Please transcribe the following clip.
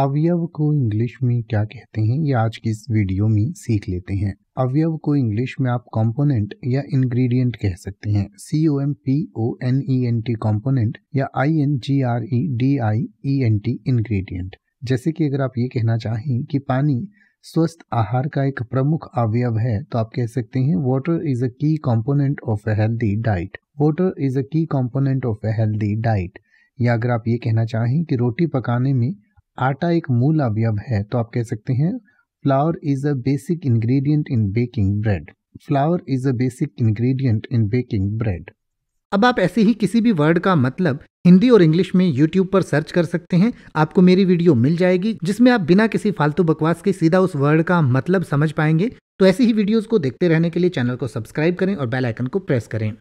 अवयव को इंग्लिश में क्या कहते हैं ये आज की इस वीडियो में सीख लेते हैं अवयव को इंग्लिश में आप कंपोनेंट या इंग्रेडिएंट कह सकते हैं C O M P O N E N T component या I N G R E D I E N T ingredient जैसे कि अगर आप ये कहना चाहें कि पानी स्वस्थ आहार का एक प्रमुख अवयव है तो आप कह सकते हैं water is a key component of a healthy diet water is a key component of a healthy diet या अगर आप ये कहना चाहें कि रोटी पकाने में आटा एक मूल अवयव है तो आप कह सकते हैं flour is a basic ingredient in baking bread flour is a basic ingredient in baking bread अब आप ऐसे ही किसी भी वर्ड का मतलब हिंदी और इंग्लिश में यूट्यूब पर सर्च कर सकते हैं आपको मेरी वीडियो मिल जाएगी जिसमें आप बिना किसी फालतू बकवास के सीधा उस वर्ड का मतलब समझ पाएंगे तो ऐसी ही वीडियोस को देखते रहने के लिए चैनल को सब्सक्राइब करें और बेल आइकन को प्रेस करें